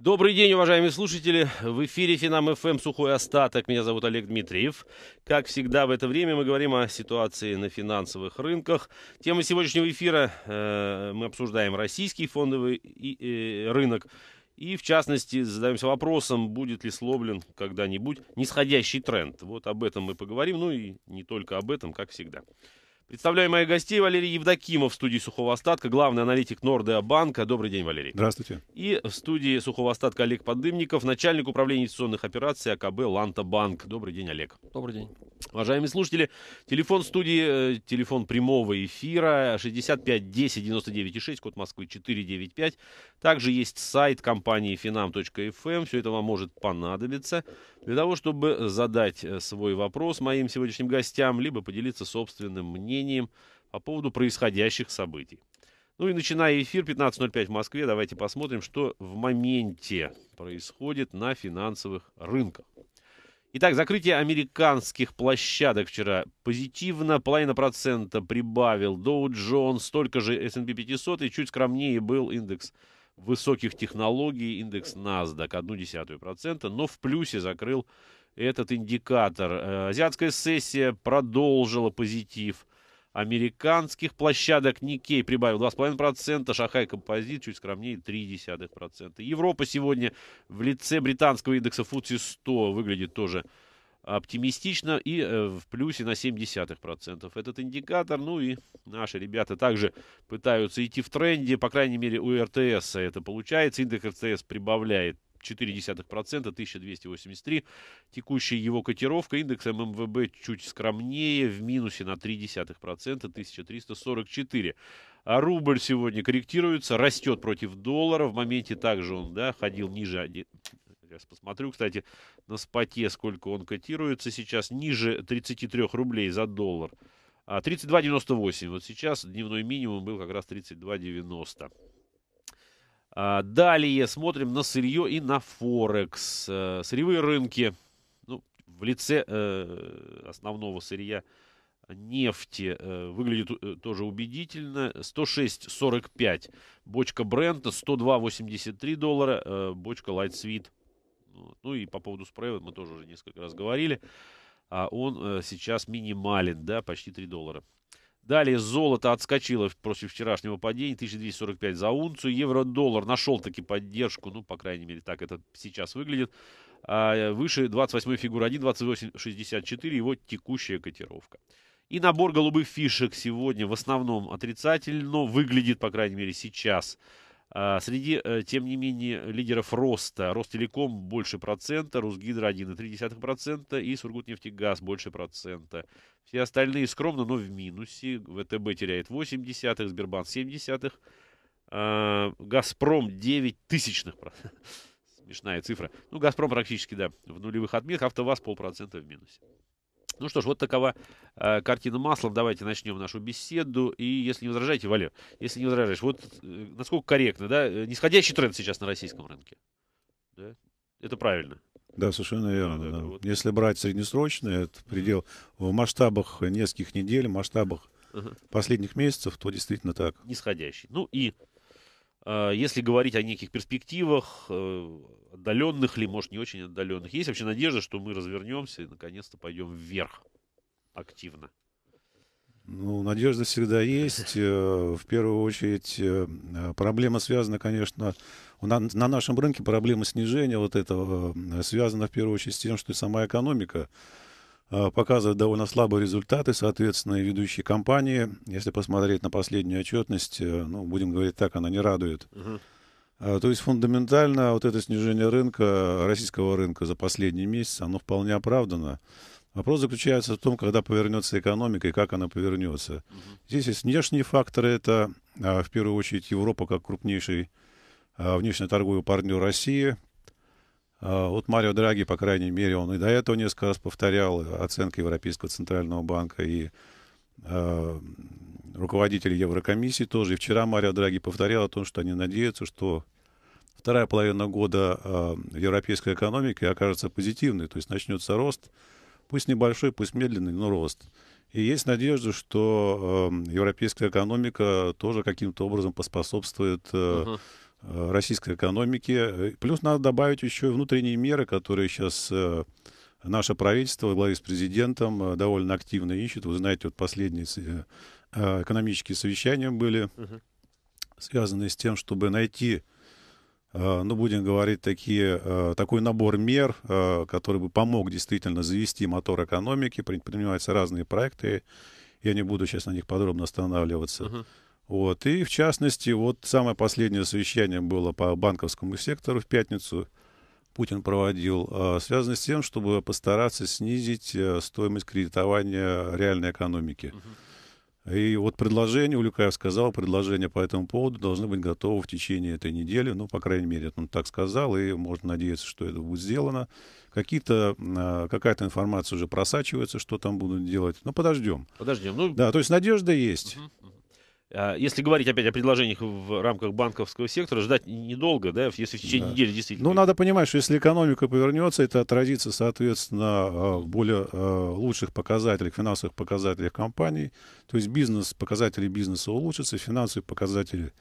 Добрый день, уважаемые слушатели. В эфире Финам ФМ «Сухой остаток». Меня зовут Олег Дмитриев. Как всегда в это время мы говорим о ситуации на финансовых рынках. Тема сегодняшнего эфира э, мы обсуждаем российский фондовый и, э, рынок. И, в частности, задаемся вопросом, будет ли сломлен когда-нибудь нисходящий тренд. Вот об этом мы поговорим, ну и не только об этом, как всегда. Представляю моих гостей Валерий Евдокимов в студии Сухого Остатка, главный аналитик Нордеа Банка. Добрый день, Валерий. Здравствуйте. И в студии Сухого Остатка Олег Подымников, начальник управления инвестиционных операций АКБ «Ланта Банк». Добрый день, Олег. Добрый день. Уважаемые слушатели, телефон студии, э, телефон прямого эфира 65 10 99 6, код Москвы 495. Также есть сайт компании finam.fm. Эм. Все это вам может понадобиться для того, чтобы задать э, свой вопрос моим сегодняшним гостям, либо поделиться собственным мнением мнением по поводу происходящих событий. Ну и начиная эфир 15.05 в Москве, давайте посмотрим, что в моменте происходит на финансовых рынках. Итак, закрытие американских площадок вчера позитивно. Половина процента прибавил Dow Jones, столько же S&P 500 и чуть скромнее был индекс высоких технологий, индекс NASDAQ, одну десятую процента, но в плюсе закрыл этот индикатор. Э, азиатская сессия продолжила позитив американских площадок Никей прибавил 2,5%, Шахай Композит чуть скромнее 0,3%. Европа сегодня в лице британского индекса FTSE 100 выглядит тоже оптимистично и э, в плюсе на 0,7%. Этот индикатор, ну и наши ребята также пытаются идти в тренде, по крайней мере у РТС это получается. Индекс РТС прибавляет 0,4%, 1283. Текущая его котировка, индекс ММВБ чуть скромнее, в минусе на 0,3%, 1344. А рубль сегодня корректируется, растет против доллара. В моменте также он да, ходил ниже... Сейчас посмотрю, кстати, на споте, сколько он котируется сейчас. Ниже 33 рублей за доллар. 32,98. А вот сейчас дневной минимум был как раз 32,90. А, далее смотрим на сырье и на Форекс. Э, сырьевые рынки ну, в лице э, основного сырья нефти э, выглядит тоже убедительно. 106.45 бочка Брента, 102.83 доллара бочка Light Sweet. Ну и по поводу спрея мы тоже уже несколько раз говорили. А он сейчас минимален, да, почти 3 доллара. Далее золото отскочило против вчерашнего падения, 1245 за унцию. Евро-доллар нашел таки поддержку, ну, по крайней мере, так это сейчас выглядит. А выше 28 фигура 1, 28,64, его текущая котировка. И набор голубых фишек сегодня в основном отрицательно выглядит, по крайней мере, сейчас. А, среди, э, тем не менее, лидеров роста. Ростелеком больше процента, Росгидро 1,3% процента и Сургутнефтегаз больше процента. Все остальные скромно, но в минусе. ВТБ теряет 8 десятых, Сбербанк 7 десятых, а, Газпром 9 тысячных Смешная цифра. Ну, Газпром практически, да, в нулевых отметках, АвтоВАЗ полпроцента в минусе. Ну что ж, вот такова э, картина маслом. Давайте начнем нашу беседу. И если не возражаете, Валер, если не возражаешь, вот э, насколько корректно, да, э, нисходящий тренд сейчас на российском рынке. Да? Это правильно. Да, совершенно верно. Да, да. Да. Вот. Если брать среднесрочный, это предел в масштабах нескольких недель, в масштабах uh -huh. последних месяцев, то действительно так. Нисходящий. Ну и а, если говорить о неких перспективах, э, отдаленных ли, может, не очень отдаленных, есть вообще надежда, что мы развернемся и наконец-то пойдем вверх активно? Ну, надежда всегда есть. Э, в первую очередь, э, проблема связана, конечно, на, нашем рынке проблема снижения вот этого связана в первую очередь с тем, что и сама экономика Э, показывает довольно слабые результаты, соответственно, и ведущие компании. Если посмотреть на последнюю отчетность, э, ну, будем говорить так, она не радует. А, то есть фундаментально вот это снижение рынка, российского рынка за последний месяц, оно вполне оправдано. Вопрос заключается в том, когда повернется экономика и как она повернется. Здесь есть внешние факторы, это а, в первую очередь Европа как крупнейший а, внешнеторговый партнер России, а, вот Марио Драги, по крайней мере, он и до этого несколько раз повторял оценка Европейского Центрального банка и э, а, руководители Еврокомиссии тоже. И вчера Марио Драги повторял о том, что они надеются, что вторая половина года э, европейской экономики окажется позитивной, то есть начнется рост, пусть небольшой, пусть медленный, но рост. И есть надежда, что э, европейская экономика тоже каким-то образом поспособствует э, uh-huh Э, российской экономики. Э, плюс надо добавить еще и внутренние меры, которые сейчас э, наше правительство во главе с президентом довольно активно ищет. Вы знаете, вот последние экономические совещания были связанные с тем, чтобы найти, ну, будем говорить, такие, такой набор мер, который бы помог действительно завести мотор экономики. Предпринимаются разные проекты. Я не буду сейчас на них подробно останавливаться. Угу. Вот. И, в частности, вот самое последнее совещание было по банковскому сектору в пятницу. Путин проводил, а, связано с тем, чтобы постараться снизить э, стоимость кредитования реальной экономики. И вот предложение, Улюкаев сказал, предложение по этому поводу должны быть готовы в течение этой недели. Ну, по крайней мере, он так сказал, и можно надеяться, что это будет сделано. Какие-то, а, какая-то информация уже просачивается, что там будут делать. Но ну, подождем. Подождем. Ну... Да, то есть надежда есть. Угу. А, если говорить опять о предложениях в рамках банковского сектора, ждать недолго, да, если в течение да. недели действительно. Ну, надо понимать, что если экономика повернется, это отразится, соответственно, а, в более а, лучших показателях, финансовых показателях компаний. То есть бизнес, показатели бизнеса улучшатся, финансовые показатели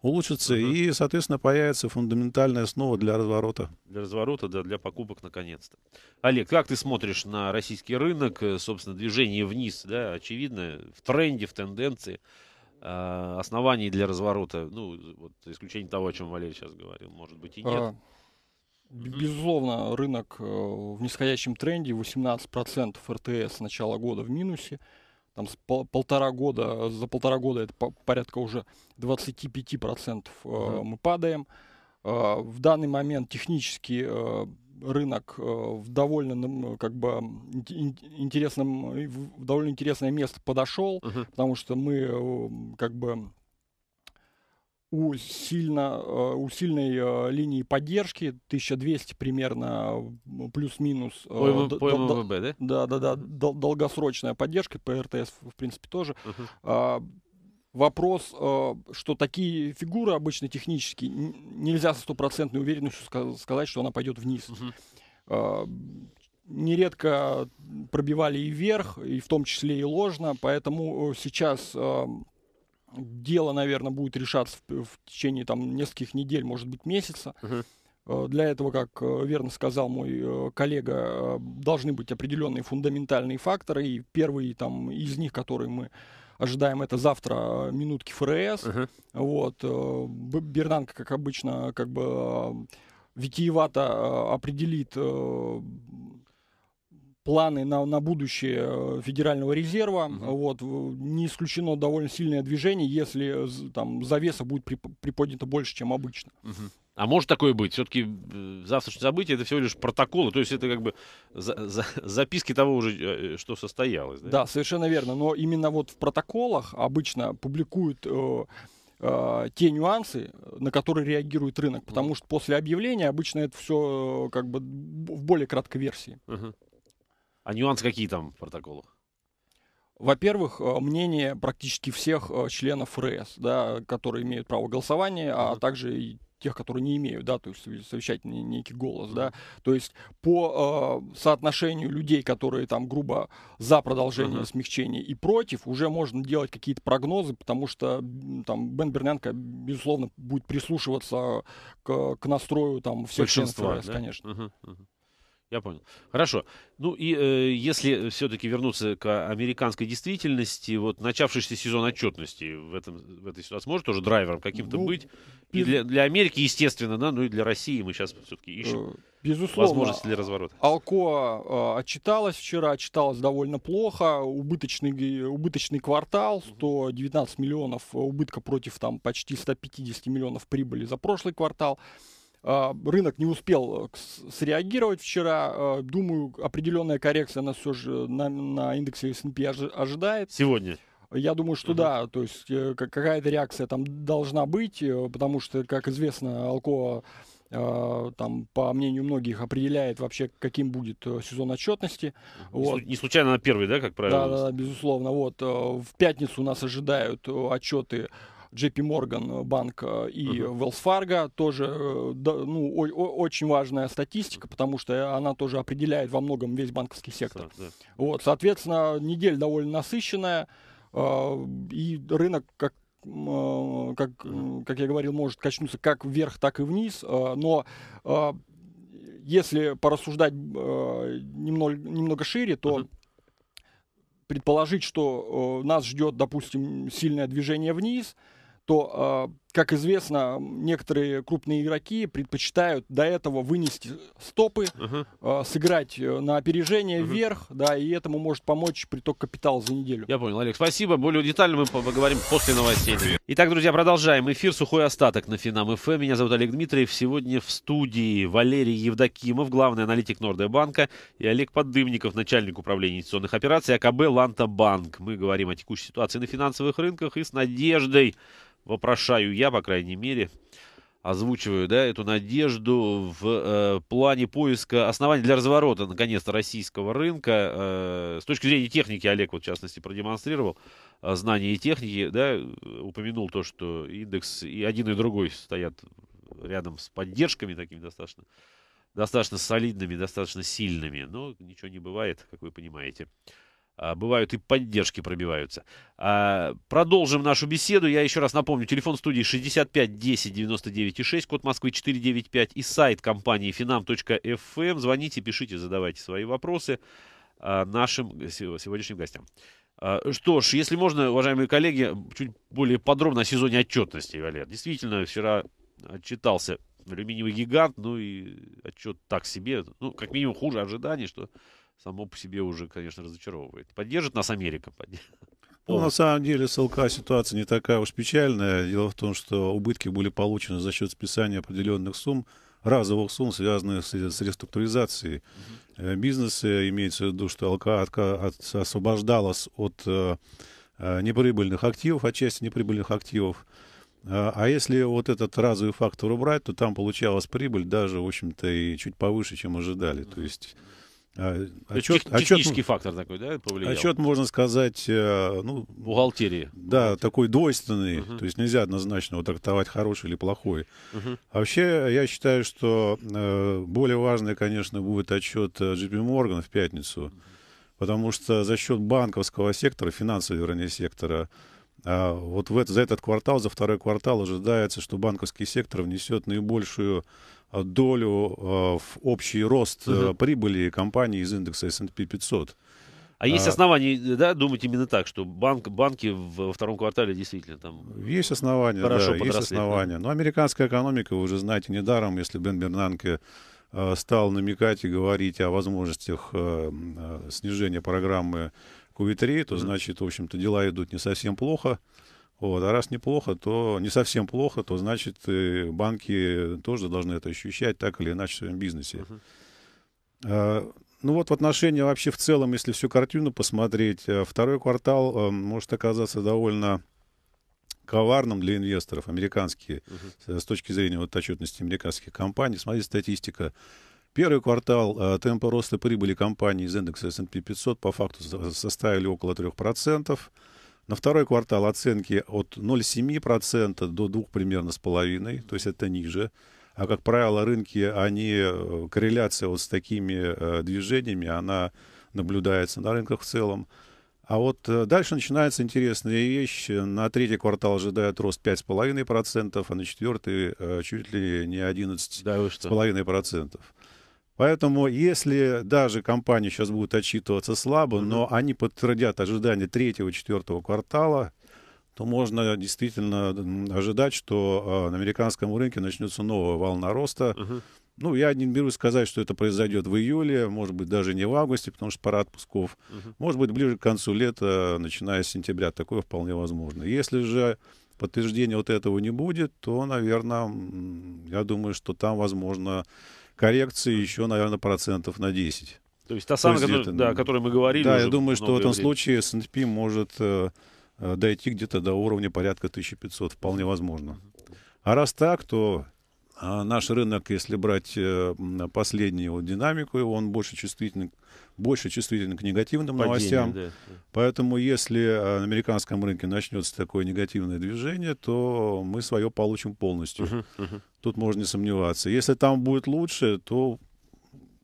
улучшатся, uh-huh. и, соответственно, появится фундаментальная основа для разворота. Для разворота, да, для покупок, наконец-то. Олег, как ты смотришь на российский рынок, э, собственно, движение вниз, да, очевидно, в тренде, в тенденции? Э, оснований для разворота, ну, вот исключение того, о чем Валерий сейчас говорил, может быть, и нет. А, безусловно, рынок э, в нисходящем тренде, 18% РТС с начала года в минусе, там с пол полтора года, за полтора года это по порядка уже 25% угу. Э, мы падаем. В данный момент технически рынок э, в довольно как бы интересном, в довольно интересное место подошел, uh-huh. потому что мы э, как бы у, сильно, э, у сильной линии поддержки 1200 примерно плюс-минус. да? Да, да, да. Долгосрочная поддержка, по РТС, в принципе, тоже. Uh-huh вопрос, э, что такие фигуры обычно технические нельзя со стопроцентной уверенностью сказать, что она пойдет вниз. Э, нередко пробивали и вверх, и в том числе и ложно, поэтому э, сейчас дело, наверное, будет решаться в, течение там нескольких недель, может быть, месяца. Для этого, как верно сказал мой коллега, должны быть определенные фундаментальные факторы, и первый там, из них, который мы ожидаем это завтра, э, минутки ФРС. Uh-huh. Вот. Э, Бернанка, как обычно, как бы э, витиевато определит планы на, на будущее э, Федерального резерва. Угу. Вот, не исключено довольно сильное движение, если там завеса будет приподнята больше, чем обычно. Угу. А может такое быть? Все-таки э, завтрашнее событие это всего лишь протоколы, то есть это как бы за, за, записки того уже, э, что состоялось. Да? да, совершенно верно. Но именно вот в протоколах обычно публикуют э, э, те нюансы, на которые реагирует рынок, потому что после объявления обычно это все как бы в более краткой версии. uh а нюансы какие там в протоколах? Во-первых, э, мнение практически всех э, членов ФРС, да, которые имеют право голосования, а также и тех, которые не имеют, да, то есть совещательный некий голос, да, то есть по э, соотношению людей, которые там грубо за продолжение uh-huh. смягчения и против, уже можно делать какие-то прогнозы, потому что там Бен Бернянко, безусловно, будет прислушиваться к, к настрою там всех Большинства, да? конечно. Uh-huh, uh-huh. Я понял. Хорошо. Ну и э, если все-таки вернуться к американской действительности, вот начавшийся сезон отчетности в, этом, в этой ситуации может тоже драйвером каким-то ну, быть? Без... И для, для Америки, естественно, да, ну и для России мы сейчас все-таки ищем э, Безусловно, возможности для разворота. Алко э, отчиталась вчера, отчиталась довольно плохо. Убыточный, убыточный квартал, 119 миллионов э, убытка против там почти 150 миллионов прибыли за прошлый квартал. А, рынок не успел э, среагировать вчера. А, думаю, определенная коррекция нас все же э, на, на индексе S&P ожидает. Сегодня? Я думаю, что угу. да, то есть э, какая-то реакция там должна быть, потому что, как известно, Алкова там, по мнению многих, определяет вообще, каким будет сезон отчетности. Не, вот. не случайно на первый, да, как правило? Да, да, безусловно. Вот в пятницу нас ожидают отчеты JP Morgan э, банк э, и uh-huh. Wells Fargo тоже э, да, ну, о- о- очень важная статистика, потому что она тоже определяет во многом весь банковский сектор. Да. Вот, соответственно, неделя довольно насыщенная, э, и рынок, как э, как, как я говорил, может качнуться как вверх, так и вниз, э, но если порассуждать немного, немного шире, то uh-huh предположить, что э, нас ждет, допустим, сильное движение вниз, то, э, как известно, некоторые крупные игроки предпочитают до этого вынести стопы, uh-huh. сыграть э, на опережение uh-huh. вверх, да, и этому может помочь приток капитала за неделю. Я понял, Олег, спасибо. Более детально мы поговорим после новостей. Итак, друзья, продолжаем. Эфир «Сухой остаток» на Финам ФМ. Эм. Меня зовут Олег Дмитриев. Сегодня в студии Валерий Евдокимов, главный аналитик Нордебанка, и Олег Поддымников, начальник управления инвестиционных операций АКБ «Ланта Банк». Мы говорим о текущей ситуации на финансовых рынках и с надеждой вопрошаю я, по крайней мере, озвучиваю, да, эту надежду в э, плане поиска оснований для разворота, наконец-то, российского рынка. Э, с точки зрения техники, Олег, вот, в частности, продемонстрировал э, знания и техники, да, упомянул то, что индекс и один, и другой стоят рядом с поддержками такими достаточно, достаточно солидными, достаточно сильными, но ничего не бывает, как вы понимаете. А, бывают и поддержки пробиваются. А, продолжим нашу беседу. Я еще раз напомню, телефон студии 65 10 99 6, код Москвы 495 и сайт компании finam.fm. Эм. Звоните, пишите, задавайте свои вопросы а, нашим сегодняшним гостям. Что ж, если можно, уважаемые коллеги, чуть более подробно о сезоне отчетности, Валер. Действительно, вчера отчитался алюминиевый гигант, ну и отчет так себе, ну, как минимум хуже ожиданий, что само по себе уже, конечно, разочаровывает. Поддержит нас Америка. Поддержит. Ну, на самом деле с ЛК ситуация не такая уж печальная. Дело в том, что убытки были получены за счет списания определенных сумм, разовых сумм, связанных с, с реструктуризацией mm-hmm. Э, бизнеса. Э, имеется в виду, что ЛК от, от, освобождалась от э, э неприбыльных активов, от части неприбыльных активов. А, а если вот этот разовый фактор убрать, то там получалась прибыль даже, в общем-то, и чуть повыше, чем ожидали. Mm-hmm. То есть а, отчет, Технический фактор такой, да, повлиял? Отчет, можно сказать, э, ну... Бухгалтерии. Да, Бухгалтерии. такой двойственный, угу. то есть нельзя однозначно его трактовать хороший или плохой. Угу. Вообще, я считаю, что э, более важный, конечно, будет отчет JP Morgan в пятницу, угу. потому что за счет банковского сектора, финансового, вернее, сектора, э, вот в это, за этот квартал, за второй квартал ожидается, что банковский сектор внесет наибольшую долю э, в общий рост угу. прибыли компании из индекса S&P 500. А есть а. основания, да, думать именно так, что банк, банки во втором квартале действительно там Есть основания, хорошо да, подросли. есть основания. Но американская экономика, вы уже знаете, недаром, если Бен Бернанке э, стал намекать и говорить о возможностях снижения программы QE3, то, значит, в общем-то, дела идут не совсем плохо. Вот. А раз неплохо, то не совсем плохо, то значит э, банки тоже должны это ощущать так или иначе в своем бизнесе. А, ну вот в отношении вообще в целом, если всю картину посмотреть, э, второй квартал э, может оказаться довольно коварным для инвесторов, американские, uh-huh. с точки зрения вот отчетности американских компаний. Смотрите, статистика. Первый квартал темпы роста прибыли компаний из индекса S&P 500 по факту составили около 3%. На второй квартал оценки от 0,7% до 2 примерно с половиной, то есть это ниже. А как правило, рынки, они, э, корреляция вот с такими э, движениями, она наблюдается на рынках в целом. А вот э, дальше начинается интересная вещь. На третий квартал ожидают рост 5,5%, а на четвертый чуть ли не 11,5%. Да, Поэтому, если даже компании сейчас будут отчитываться слабо, mm-hmm. но они подтвердят ожидания третьего-четвертого квартала, то можно действительно ожидать, что а, на американском рынке начнется новая волна роста. Uh-huh. Ну, я не берусь сказать, что это произойдет в июле, может быть, даже не в августе, потому что пора отпусков. Uh-huh. Может быть, ближе к концу лета, начиная с сентября, такое вполне возможно. Если же подтверждения вот этого не будет, то, наверное, я думаю, что там возможно коррекции еще, наверное, процентов на 10. То есть та самая, есть, которая, это, да, о которой мы говорили. Да, я думаю, что в этом времени. случае S&P может э, э, дойти где-то до уровня порядка 1500, вполне возможно. А раз так, то э, наш рынок, если брать э, последнюю вот, динамику, он больше чувствительный больше чувствительны к негативным Падение, новостям. Да. Поэтому если э, на американском рынке начнется такое негативное движение, то мы свое получим полностью. Угу, угу. Тут можно не сомневаться. Если там будет лучше, то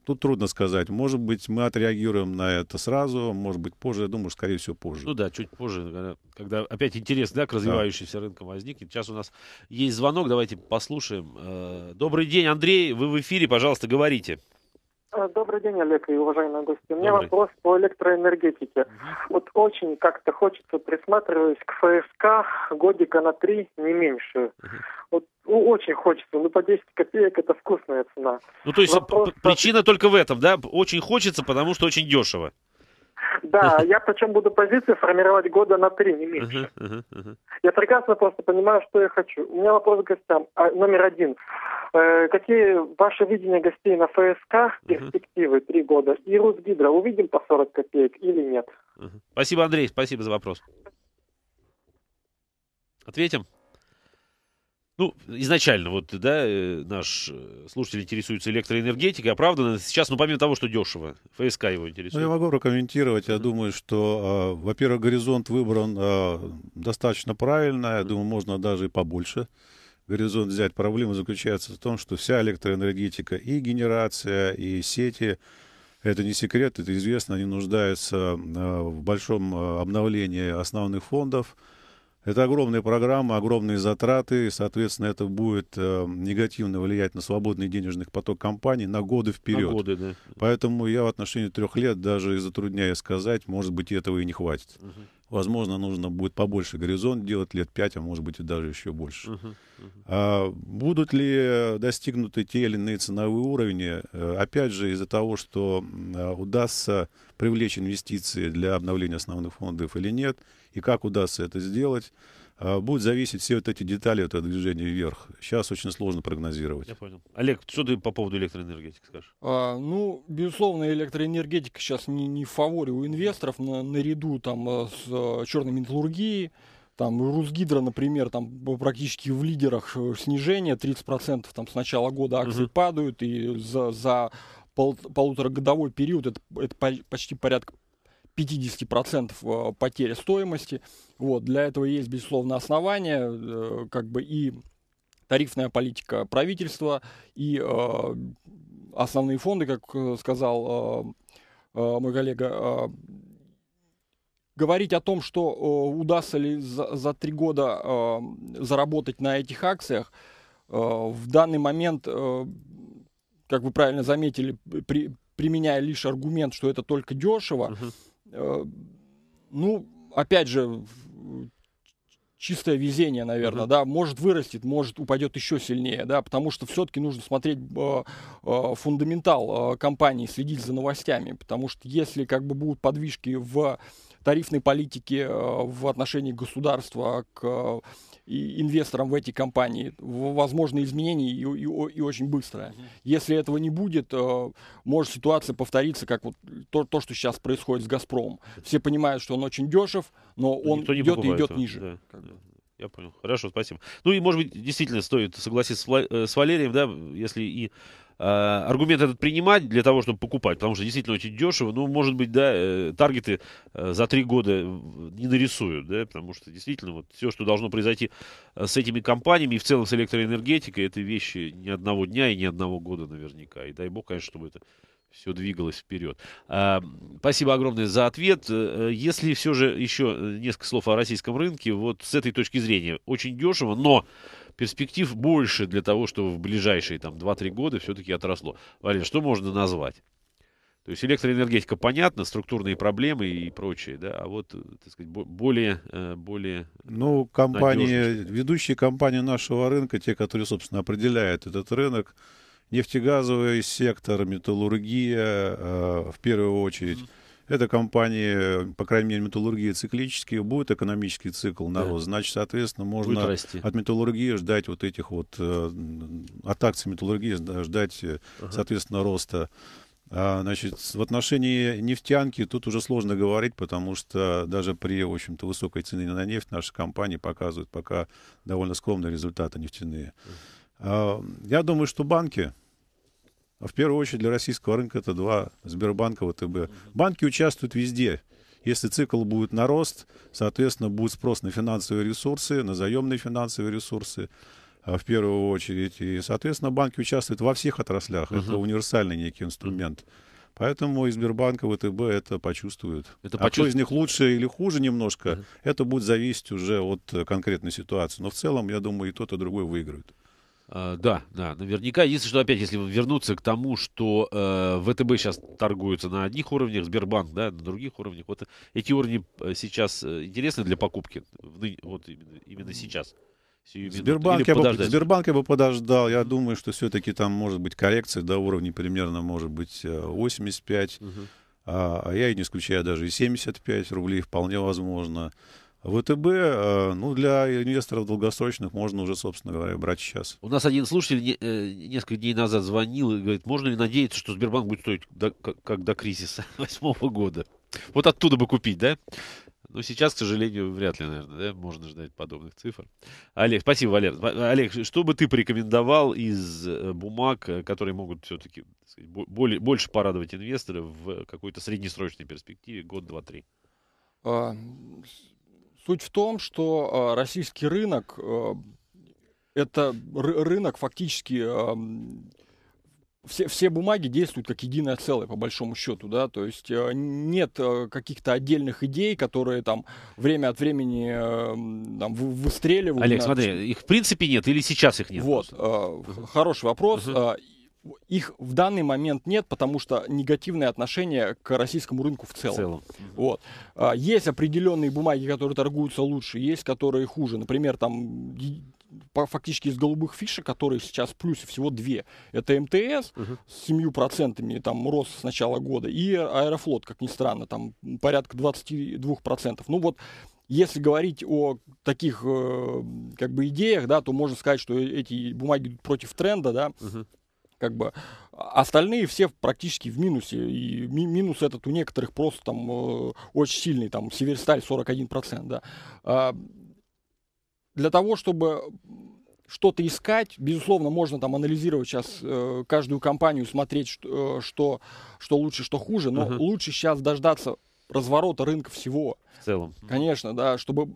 Тут трудно сказать. Может быть, мы отреагируем на это сразу, может быть, позже. Я думаю, скорее всего, позже. Ну да, чуть позже, когда, когда опять интерес да, к развивающимся да. рынкам возникнет. Сейчас у нас есть звонок, давайте послушаем. Э, добрый день, Андрей, вы в эфире, пожалуйста, говорите. Э, добрый день, Олег и уважаемые гости. У меня Добрый. вопрос по электроэнергетике. Вот очень как-то хочется присматриваясь к ФСК годика на три, не меньше. Вот ну, очень хочется, ну по 10 копеек это вкусная цена. Ну то есть вопрос... причина только в этом, да? Очень хочется, потому что очень дешево. Да, я причем буду позиции формировать года на три, не меньше. Я прекрасно просто понимаю, что я хочу. У меня вопрос к гостям. А, номер один. Э, какие ваши видения гостей на ФСК, перспективы три года? И Русгидро увидим по 40 копеек или нет? Спасибо, Андрей, спасибо за вопрос. Ответим? Ну, изначально, вот, да, э, наш э, слушатель интересуется электроэнергетикой, оправданно. Сейчас, ну, помимо того, что дешево, ФСК его интересует. Ну, я могу прокомментировать. Я mm-hmm. думаю, что, э, во-первых, горизонт выбран э, достаточно правильно. Я думаю, можно даже и побольше горизонт взять. Проблема заключается в том, что вся электроэнергетика и генерация, и сети, это не секрет, это известно, они нуждаются э, в большом обновлении основных фондов, это огромная программа, огромные затраты, и, соответственно, это будет э, негативно влиять на свободный денежный поток компании на годы вперед. На годы, да. Поэтому я в отношении трех лет, даже и затрудняя сказать, может быть, этого и не хватит. Угу. Возможно, нужно будет побольше горизонт делать, лет пять, а может быть, и даже еще больше. Угу, угу. А, будут ли достигнуты те или иные ценовые уровни? Э, опять же, из-за того, что э, удастся привлечь инвестиции для обновления основных фондов или нет – и как удастся это сделать. А, Будут зависеть все вот эти детали вот этого движения вверх. Сейчас очень сложно прогнозировать. Я понял. Олег, что ты по поводу электроэнергетики скажешь? А, ну, безусловно, электроэнергетика сейчас не, не в фаворе у инвесторов на, наряду там, а, с а, черной металлургией. Там Русгидро, например, там практически в лидерах э, снижение 30% там с начала года акции угу. падают и за, за пол, полуторагодовой период это, это почти порядка 50% э, потери стоимости. Вот, для этого есть, безусловно, основания, э, как бы и тарифная политика правительства, и э, основные фонды, как сказал мой коллега, говорить о том, что э, удастся ли за, за три года э, заработать на этих акциях, э, в данный момент, э, как вы правильно заметили, при, применяя лишь аргумент, что это только дешево, uh-huh Э, ну, опять же, чистое везение, наверное, mm да, может вырастет, может упадет еще сильнее, да, потому что все-таки нужно смотреть э, э, фундаментал э, компании, следить за новостями, потому что если как бы будут подвижки в тарифной политике э, в отношении государства к инвесторам в эти компании возможны изменения и, и, и очень быстро. Если этого не будет, э, может ситуация повториться, как вот то, то, что сейчас происходит с «Газпромом». Все понимают, что он очень дешев, но он Никто идет и идет этого. ниже. Да. Я понял. Хорошо, спасибо. Ну и, может быть, действительно стоит согласиться с э, Валерием, да, если и Э, аргумент этот принимать для того, чтобы покупать, потому что действительно очень дешево. Ну, может быть, да, э, таргеты э, за три года не нарисуют, да, потому что действительно вот все, что должно произойти с этими компаниями и в целом с электроэнергетикой, это вещи ни одного дня и ни одного года наверняка. И дай бог, конечно, чтобы это все двигалось вперед. А, спасибо огромное за ответ. Если все же еще несколько слов о российском рынке, вот с этой точки зрения очень дешево, но перспектив больше для того, чтобы в ближайшие там 2-3 года все-таки отросло. Валерий, что можно назвать? То есть электроэнергетика понятно, структурные проблемы и прочее, да, а вот, так сказать, более, э, более Ну, компании, надежность. ведущие компании нашего рынка, те, которые, собственно, определяют этот рынок, нефтегазовый сектор, металлургия, э, в первую очередь, это компании, по крайней мере, металлургии циклические, будет экономический цикл на рост. Да. Значит, соответственно, можно от металлургии ждать вот этих вот, э, от акций металлургии ждать, э, ага. соответственно, роста. А, значит, в отношении нефтянки тут уже сложно говорить, потому что даже при, в общем-то, высокой цене на нефть наши компании показывают пока довольно скромные результаты нефтяные. А, я думаю, что банки а В первую очередь для российского рынка это два Сбербанка, ВТБ. Банки участвуют везде. Если цикл будет на рост, соответственно, будет спрос на финансовые ресурсы, на заемные финансовые ресурсы а, в первую очередь. И, соответственно, банки участвуют во всех отраслях. Uh-huh. Это универсальный некий инструмент. Поэтому и Сбербанк, и ВТБ это почувствуют. Это а почувств... кто из них лучше или хуже немножко, uh-huh. это будет зависеть уже от э, конкретной ситуации. Но в целом, я думаю, и тот, и другой выиграют. Э, да, да, наверняка. Единственное, что опять, если вернуться к тому, что э, ВТБ сейчас торгуется на одних уровнях, Сбербанк, да, на других уровнях. Вот эти уровни э, сейчас э, интересны для покупки, вот именно, именно сейчас. Сбербанк я, бы, Сбербанк я бы подождал. Я думаю, что все-таки там может быть коррекция до уровня примерно, может быть, 85. Угу. А, а я и не исключаю даже и 75 рублей, вполне возможно. ВТБ, э, ну, для инвесторов долгосрочных можно уже, собственно говоря, брать сейчас. У нас один слушатель э, несколько дней назад звонил и говорит, можно ли надеяться, что Сбербанк будет стоить до, как, до кризиса восьмого года? Вот оттуда бы купить, да? Но сейчас, к сожалению, вряд ли, наверное, да, можно ждать подобных цифр. Олег, спасибо, Валер. Олег, что бы ты порекомендовал из э, бумаг, которые могут все-таки более, больше порадовать инвесторов в какой-то среднесрочной перспективе, год, два, три? А, Суть в том, что а, российский рынок а, это рынок фактически все, все бумаги действуют как единое целое, по большому счету, да, то есть а, нет каких-то отдельных идей, которые там время от времени там, выстреливают. Олег, на... смотри, их в принципе нет или сейчас их нет? Вот, просто? хороший вопрос. Угу их в данный момент нет, потому что негативное отношение к российскому рынку в целом. В целом. Вот. А, есть определенные бумаги, которые торгуются лучше, есть которые хуже. Например, там фактически из голубых фишек, которые сейчас в всего две. Это МТС угу. с 7% там, рост с начала года и Аэрофлот, как ни странно, там порядка 22%. Ну вот если говорить о таких э, как бы идеях, да, то можно сказать, что эти бумаги против тренда, да, угу как бы а остальные все практически в минусе. И ми минус этот у некоторых просто там э, очень сильный, там Северсталь 41%, да. Э, для того, чтобы что-то искать. Безусловно, можно там анализировать сейчас э, каждую компанию, смотреть, что, э, что, что лучше, что хуже, но uh-huh. лучше сейчас дождаться разворота рынка всего. В целом. Конечно, да, чтобы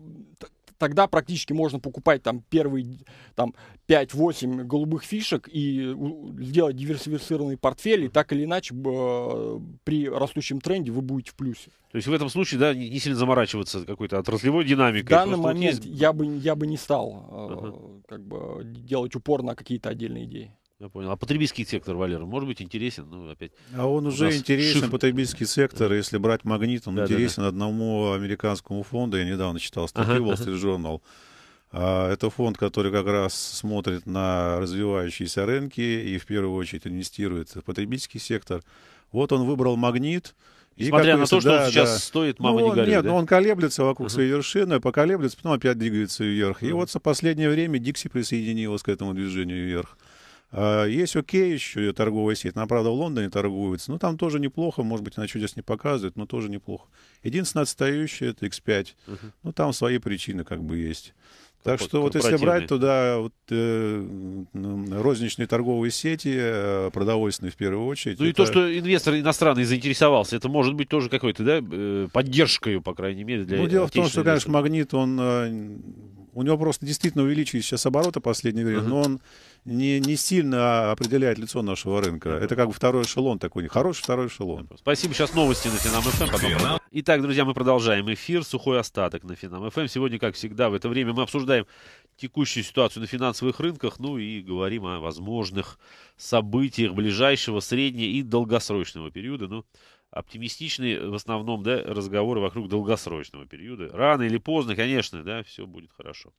тогда практически можно покупать там первые там, 5-8 голубых фишек и сделать диверсифицированный портфель, и так или иначе при растущем тренде вы будете в плюсе. То есть в этом случае, да, не, сильно заморачиваться какой-то отраслевой динамикой. В данный момент есть... я, бы, я бы не стал uh-huh. как бы делать упор на какие-то отдельные идеи. Я понял. А потребительский сектор, Валера, может быть интересен, ну опять. А он уже интересен, шифт... потребительский сектор, да. если брать магнит, он да, интересен да, да. одному американскому фонду. Я недавно читал статью ага, Wall Street Journal. А, это фонд, который как раз смотрит на развивающиеся рынки и в первую очередь инвестирует в потребительский сектор. Вот он выбрал магнит. И Смотря на то, что да, он сейчас да. стоит, ну, мама ну, не горит. Нет, да? но ну, он колеблется вокруг uh-huh. своей вершины, поколеблется, потом опять двигается вверх. Uh-huh. И вот за последнее время Дикси присоединилась к этому движению вверх. А, есть ОК еще торговая сеть, она, правда, в Лондоне торгуется, но там тоже неплохо, может быть, она чудес не показывает, но тоже неплохо. Единственное отстающее — это X5, угу. ну там свои причины как бы есть. Так что вот если брать туда вот, э, розничные торговые сети, э, продовольственные в первую очередь. Ну это... и то, что инвестор иностранный заинтересовался, это может быть тоже какой-то, да, э, поддержкой, по крайней мере, для Ну дело в том, что, конечно, магнит, он э, у него просто действительно увеличились сейчас обороты последнее время, uh-huh. но он не, не сильно определяет лицо нашего рынка. Uh-huh. Это как бы второй эшелон такой, хороший второй эшелон. Спасибо, сейчас новости на Финам ФМ. Эм потом... Итак, друзья, мы продолжаем эфир «Сухой остаток» на Финам ФМ. Эм. Сегодня, как всегда, в это время мы обсуждаем текущую ситуацию на финансовых рынках, ну и говорим о возможных событиях ближайшего, среднего и долгосрочного периода. Ну, оптимистичные э, в основном да, разговоры вокруг долгосрочного периода. Рано или поздно, конечно, да, все будет хорошо.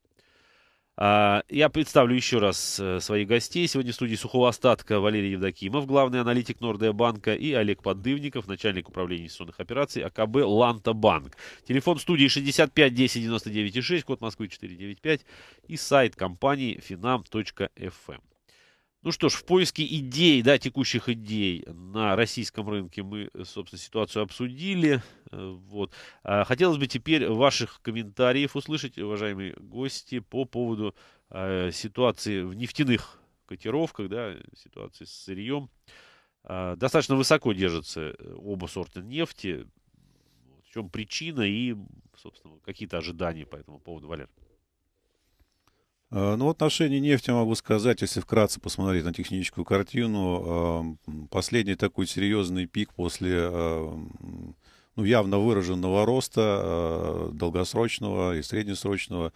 А, я представлю еще раз э, своих гостей. Сегодня в студии сухого остатка Валерий Евдокимов, главный аналитик Нордея банка, и Олег Поддывников, начальник управления инвестиционных операций АКБ Ланта Банк. Телефон студии 65 10 99 6, код Москвы 495 и сайт компании finam.fm. Ну что ж, в поиске идей, да, текущих идей на российском рынке мы, э, собственно, ситуацию обсудили. Э, вот. А хотелось бы теперь ваших комментариев услышать, уважаемые гости, по поводу э, ситуации в нефтяных котировках, да, ситуации с сырьем. А, достаточно высоко держатся оба сорта нефти. В чем причина и, собственно, какие-то ожидания по этому поводу, Валер? Э, ну, в отношении нефти могу сказать, если вкратце посмотреть на техническую картину, э, последний такой серьезный пик после э, ну, явно выраженного роста долгосрочного и среднесрочного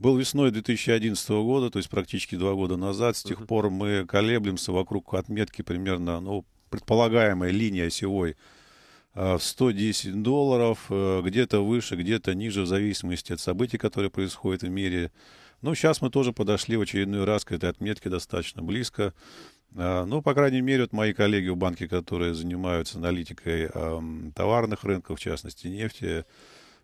был весной 2011 года, то есть практически два года назад. С тех пор мы колеблемся вокруг отметки примерно, ну, предполагаемой линии осевой – 110 э, долларов, э, где-то выше, где-то ниже, в зависимости от событий, которые происходят в мире. Ну, сейчас мы тоже подошли в очередной раз к этой отметке достаточно близко. Э, ну, по крайней мере, вот мои коллеги в банке, которые занимаются аналитикой эм, товарных рынков, в частности нефти,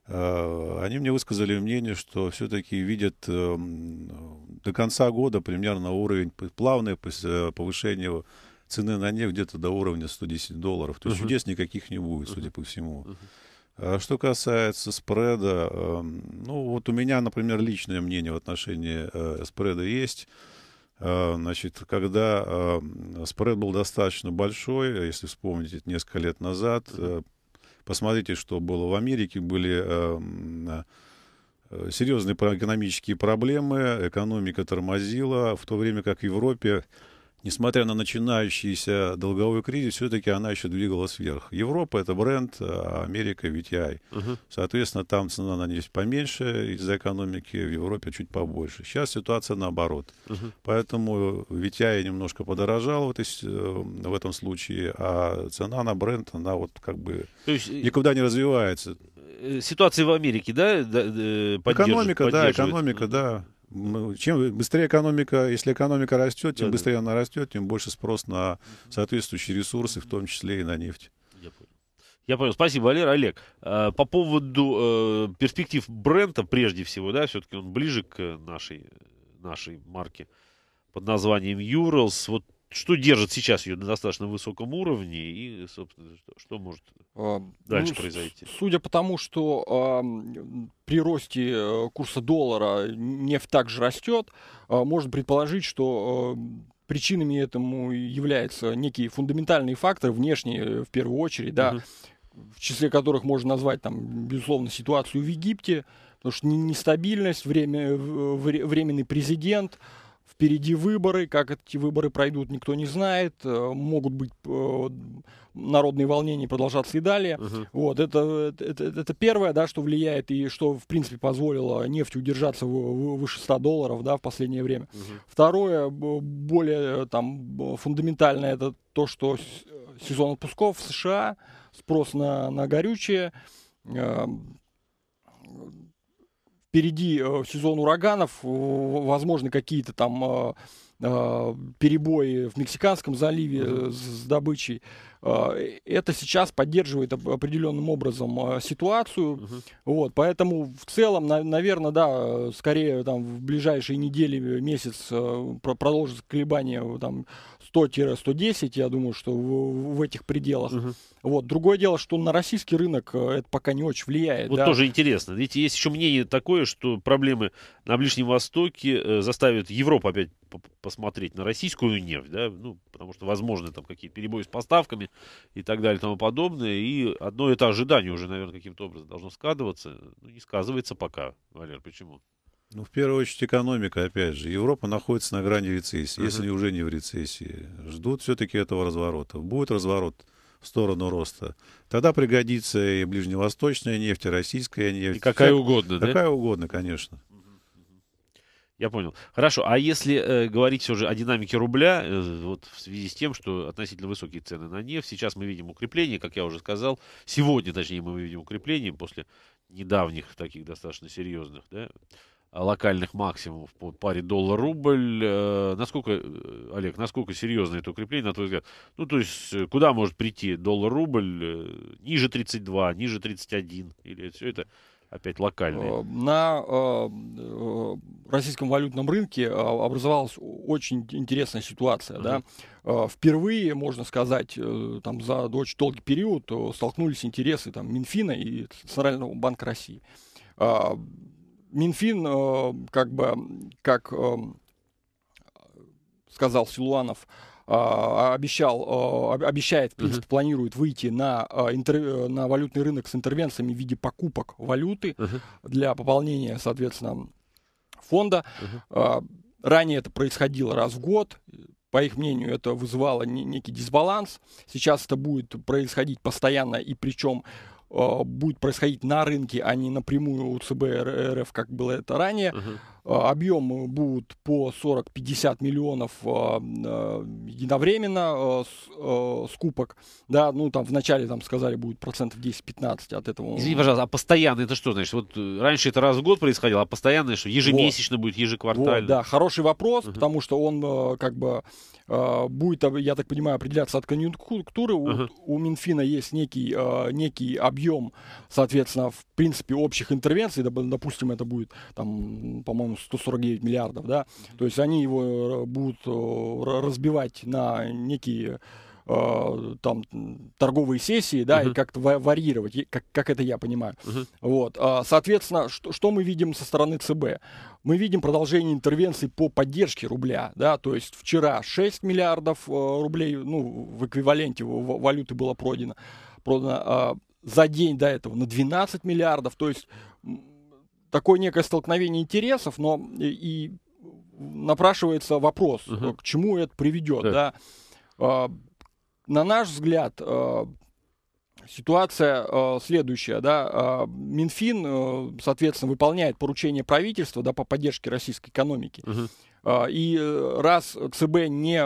они мне высказали мнение, что все-таки видят эм, до конца года примерно уровень плавное повышение цены на нефть где-то до уровня 110 долларов. То есть угу. чудес никаких не будет, судя по всему. Угу. Что касается спреда, эм, ну вот у меня, например, личное мнение в отношении э, спреда есть. Э, значит, когда эм, спред был достаточно большой, если вспомнить несколько лет назад, э, посмотрите, что было в Америке, были эм, серьезные экономические проблемы, экономика тормозила, в то время как в Европе несмотря на начинающийся долговой кризис, все-таки она еще двигалась вверх. Европа — это бренд, а Америка — VTI. Угу. Соответственно, там цена на нефть поменьше из-за экономики, в Европе чуть побольше. Сейчас ситуация наоборот. Угу. Поэтому VTI немножко подорожал в, этой, э, в этом случае, а цена на бренд, она вот как бы есть... Э, никуда не развивается э, Ситуация в Америке, да, Экономика, да, экономика, да чем быстрее экономика, если экономика растет, тем да, быстрее да. она растет, тем больше спрос на соответствующие ресурсы, в том числе и на нефть. Я понял. Спасибо, Валер. Олег, э, по поводу э, перспектив бренда, прежде всего, да, все-таки он ближе к нашей, нашей марке под названием Юралс. Вот что держит сейчас ее на достаточно высоком уровне и, собственно, что, что может а, ну, дальше ну, произойти? Судя по тому, что а, при росте э, курса доллара нефть также растет, а, можно предположить, что а, причинами этому являются некие фундаментальные факторы, внешние э, в первую очередь, да, угу. в числе которых можно назвать, там, безусловно, ситуацию в Египте, потому что нестабильность, время, э, временный президент – Впереди выборы, как эти выборы пройдут, никто не знает. Э, могут быть э, народные волнения продолжаться и далее. Угу. Вот, это, это, это первое, да, что влияет и что, в принципе, позволило нефти удержаться выше 100 долларов, да, в последнее время. Угу. Второе, более э, там фундаментальное, это то, что сезон отпусков в США, спрос на, на горючее, впереди э, сезон ураганов, возможно, какие-то там э, э, перебои в Мексиканском заливе с добычей. Это сейчас поддерживает определенным образом ситуацию. mm Вот, поэтому в целом, наверное, да, скорее там в ближайшие недели, месяц продолжится колебание там, 100-110, я думаю, что в, в этих пределах. Угу. Вот. Другое дело, что на российский рынок э, это пока не очень влияет. Вот да. тоже интересно. Видите, есть еще мнение такое, что проблемы на Ближнем Востоке э, заставят Европу опять посмотреть на российскую нефть, да, ну, потому что, возможно, там какие-то перебои с поставками и так далее и тому подобное. И одно это ожидание уже, наверное, каким-то образом должно складываться. Ну, не сказывается пока, Валер, почему? Ну, в первую очередь, экономика, опять же. Европа находится на грани рецессии, uh-huh. если уже не в рецессии. Ждут все-таки этого разворота. Будет разворот в сторону роста. Тогда пригодится и ближневосточная нефть, и российская нефть. И какая Вся, угодно, какая да? Какая угодно, конечно. Я понял. Хорошо. А если э, говорить все же о динамике рубля, э, вот в связи с тем, что относительно высокие цены на нефть, сейчас мы видим укрепление, как я уже сказал. Сегодня, точнее, мы видим укрепление после недавних таких достаточно серьезных да, локальных максимумов по паре доллар-рубль. Э, насколько, э, Олег, насколько серьезно это укрепление, на твой взгляд? Ну, то есть, э, куда может прийти доллар-рубль? Ниже 32, ниже 31? Или все это опять локальные? На российском валютном рынке образовалась очень интересная ситуация. Uh-huh. Да? Впервые, можно сказать, там, за очень долгий период столкнулись интересы там, Минфина и Центрального банка России Минфин, э, как бы, как э, сказал Силуанов, э, обещал, обещает, в принципе, uh-huh. планирует выйти на, на валютный рынок с интервенциями в виде покупок валюты uh-huh. для пополнения, соответственно, фонда. Uh-huh. Ранее это происходило раз в год. По их мнению, это вызывало некий дисбаланс. Сейчас это будет происходить постоянно, и причем а, будет происходить на рынке, а не напрямую у ЦБ РФ, как было это ранее, угу. А, объемы будут по 40-50 миллионов а, а, единовременно скупок. Да, ну там вначале там сказали будет процентов 10-15 от этого. Извините, пожалуйста, а постоянно это что значит? Вот э, раньше это раз в год происходило, а постоянно что? Ежемесячно вот. будет, ежеквартально? Вот, да, хороший вопрос, угу. потому что он э, как бы э, будет, я так понимаю, определяться от конъюнктуры. Uh-huh. У, у Минфина есть некий, э, некий объем, соответственно, в принципе, общих интервенций. Допустим, это будет, там, по-моему, 149 миллиардов, да, то есть они его э, будут э, разбивать на некие э, там торговые сессии, да, uh-huh. и как-то варьировать, как, как это я понимаю. Uh-huh. Вот, а, соответственно, что, что мы видим со стороны ЦБ? Мы видим продолжение интервенций по поддержке рубля, да, то есть вчера 6 миллиардов рублей, ну, в эквиваленте валюты было пройдено, продано а, за день до этого на 12 миллиардов, то есть такое некое столкновение интересов, но и напрашивается вопрос, угу. к чему это приведет. Да. Да? А, на наш взгляд, э, ситуация э, следующая, да, э, Минфин, э, соответственно, выполняет поручение правительства, да, по поддержке российской экономики. Угу. uh И э, раз ЦБ не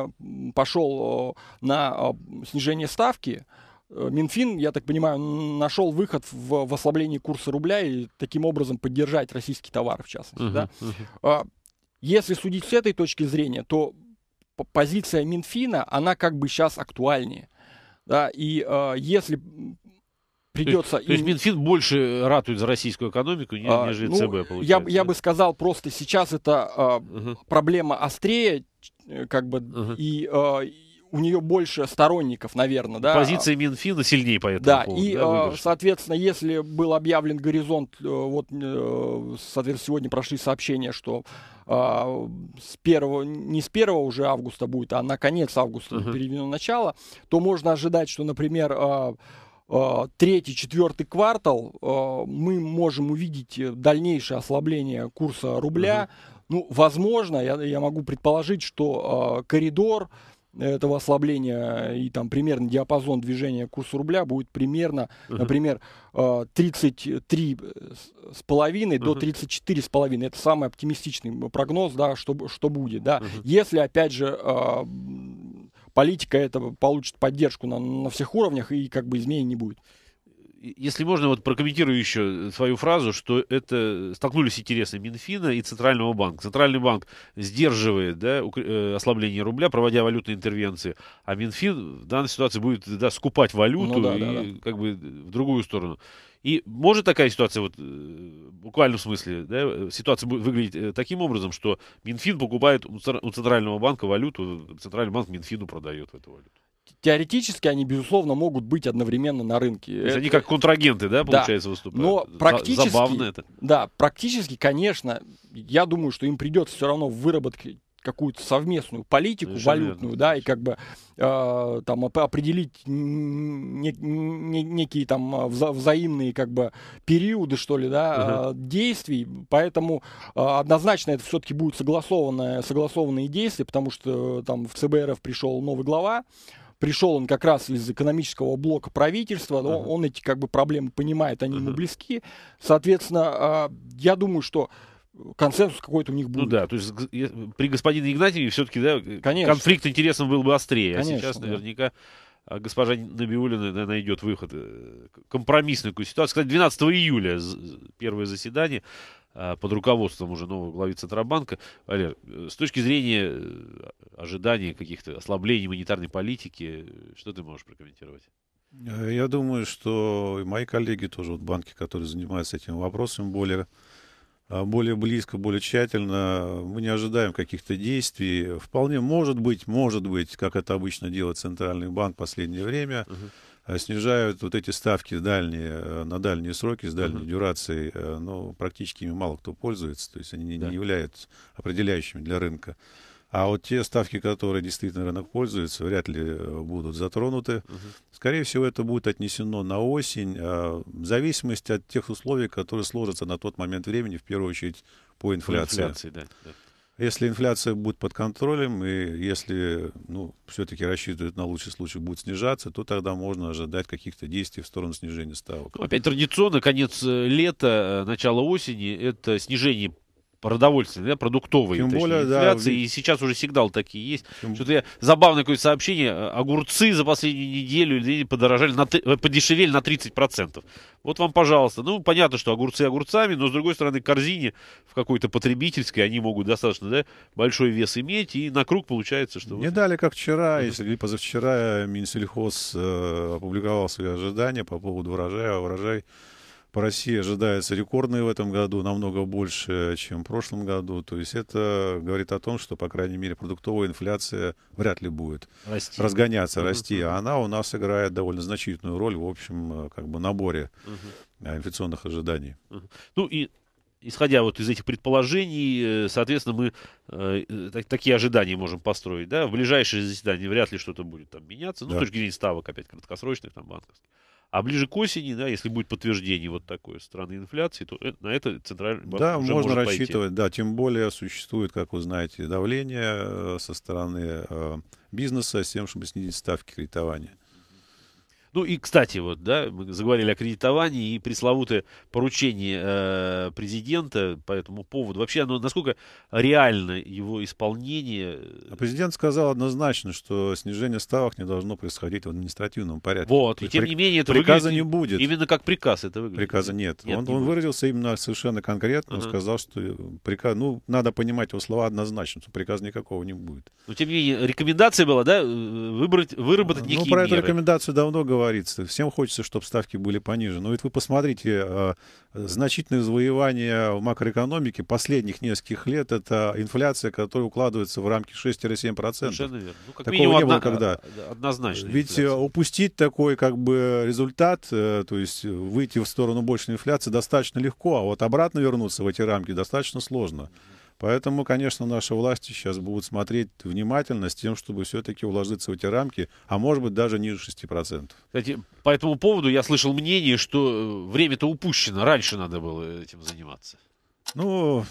пошел на снижение ставки, Э, Минфин, я так понимаю, нашел выход в, в ослаблении курса рубля и таким образом поддержать российский товар, в частности. Uh-huh, да? uh-huh. Если судить с этой точки зрения, то позиция Минфина, она как бы сейчас актуальнее. Да? И а, если придется... То есть, им... то есть Минфин больше ратует за российскую экономику, а, нежели ну, ЦБ, получается? Я, я бы сказал, просто сейчас эта э, uh-huh. проблема острее, э, как бы, uh-huh. и... Э, у нее больше сторонников, наверное, да. Позиция Минфина сильнее по этому да, поводу. И, да, э, соответственно, если был объявлен горизонт, э, вот, э, соответственно, сегодня прошли сообщения, что с первого, не с первого уже августа будет, а на конец августа uh-huh. переведено начало, то можно ожидать, что, например, третий, четвертый квартал мы можем увидеть дальнейшее ослабление курса рубля. Угу. Ну, возможно, я, я могу предположить, что коридор этого ослабления э, и там примерно диапазон движения курса рубля будет примерно, uh-huh. например, 33,5 э, uh-huh. Э, до 34,5. Это самый оптимистичный прогноз, да, что, что будет. Да. Uh-huh. Если, опять же, политика это получит поддержку на, на всех уровнях и как бы изменений не будет. Если можно, вот прокомментирую еще э, свою фразу, что это столкнулись интересы Минфина и Центрального банка. Центральный банк сдерживает да, э, ослабление рубля, проводя валютные интервенции, а Минфин в данной ситуации будет да, скупать валюту ну, да, и да, да. как бы в другую сторону. И может такая ситуация, вот, э, в буквальном смысле, да, ситуация будет выглядеть таким образом, что Минфин покупает у Центрального банка валюту, Центральный банк Минфину продает эту валюту теоретически они, безусловно, могут быть одновременно на рынке. То есть это... они как контрагенты, да, получается, да. выступают? Но практически, Забавно это. Да, практически, конечно, я думаю, что им придется все равно выработать какую-то совместную политику Совершенно валютную, да, и как бы э, там определить не, не, некие там а, вза взаимные как бы периоды, что ли, да, угу. uh действий. Поэтому э, однозначно это все-таки будет согласованное, согласованные действия, потому что э, там в ЦБРФ пришел новый глава, пришел он как раз из экономического блока правительства, но uh-huh. он эти как бы проблемы понимает, они uh-huh. ему близки. Соответственно, а, я думаю, что консенсус какой-то у них ну будет. Ну да, то есть при господине Игнатьеве все-таки да, конфликт интересов был бы острее, Конечно, а сейчас да. наверняка а, госпожа Набиулина найдет выход э, компромиссную ситуацию. Кстати, 12 июля первое заседание а, под руководством уже нового главы Центробанка. Валер, э, с точки зрения э, ожидания каких-то ослаблений монетарной политики, э, что ты можешь прокомментировать? Я думаю, что и мои коллеги тоже, вот банки, которые занимаются этим вопросом более, а, более близко, более тщательно, мы не ожидаем каких-то действий. Вполне может быть, может быть, как это обычно делает Центральный банк в последнее время, uh-huh Э, снижают вот эти ставки дальние, э, на дальние сроки, с дальней uh-huh. дюрацией, э, но ну, практически ими мало кто пользуется, то есть они да. не являются определяющими для рынка. А вот те ставки, которые действительно рынок пользуется, вряд ли будут затронуты. Угу. Скорее всего, это будет отнесено на осень, а, в зависимости от тех условий, которые сложатся на тот момент времени, в первую очередь по инфляции. По инфляции да, да. Если инфляция будет под контролем, и если ну, все-таки рассчитывают на лучший случай будет снижаться, то тогда можно ожидать каких-то действий в сторону снижения ставок. Опять традиционно конец э, лета, э, начало осени – это снижение продовольственной, да, продуктовые, Тем точнее, более, инфляции. Да, и сейчас уже сигнал такие есть. Тем... Что-то я забавное какое-то сообщение. Э, огурцы за последнюю неделю подорожали на, э, подешевели на 30%. Вот вам, пожалуйста. Ну, понятно, что огурцы огурцами, но, с другой стороны, корзине в какой-то потребительской они могут достаточно да, большой вес иметь, и на круг получается, что... Не вот... дали, как вчера, если или позавчера Минсельхоз э, опубликовал свои ожидания по поводу урожая. Урожай по России ожидается рекордные в этом году, намного больше, чем в прошлом году. То есть это говорит о том, что, по крайней мере, продуктовая инфляция вряд ли будет расти. разгоняться, расти. А она у нас играет довольно значительную роль в общем э, как бы наборе угу. инфляционных ожиданий. Угу. Ну и исходя вот из этих предположений, э, соответственно, мы э, такие ожидания можем построить. Да? В ближайшие заседание вряд ли что-то будет там меняться. Ну, да. с точки зрения ставок, опять, краткосрочных, там, банковских. А ближе к осени, да, если будет подтверждение вот такой страны инфляции, то э, на это центральный банк Да, уже можно может рассчитывать, пойти. да. Тем более существует, как вы знаете, давление э, со стороны э, бизнеса с тем, чтобы снизить ставки кредитования. Ну и, кстати, вот, да, мы заговорили о кредитовании и пресловутое поручение э, президента по этому поводу. Вообще, оно, насколько реально его исполнение? А президент сказал однозначно, что снижение ставок не должно происходить в административном порядке. Вот, То и тем при... не менее это Приказа не будет. Именно как приказ это выглядит. Приказа нет. нет он, не он выразился именно совершенно конкретно, ага. он сказал, что приказ... Ну, надо понимать его слова однозначно, что приказа никакого не будет. Но тем не менее, рекомендация была, да, э, выбрать, выработать ну, некие Ну, про меры. эту рекомендацию давно говорили говорится, всем хочется, чтобы ставки были пониже. Но ведь вы посмотрите, а, значительное завоевание в макроэкономике последних нескольких лет — это инфляция, которая укладывается в рамки 6-7%. Совершенно верно. Ну, как Такого не было одна, когда. А, однозначно. Ведь э, инфляция. упустить такой как бы результат, э, то есть э, выйти в сторону большей инфляции достаточно легко, а вот обратно вернуться в эти рамки достаточно сложно. Mm-hmm. Поэтому, конечно, наши власти сейчас будут смотреть внимательно с тем, чтобы все-таки уложиться в эти рамки, а может быть даже ниже 6%. Кстати, по этому поводу я слышал мнение, что э, время-то упущено, раньше надо было этим заниматься. Ну,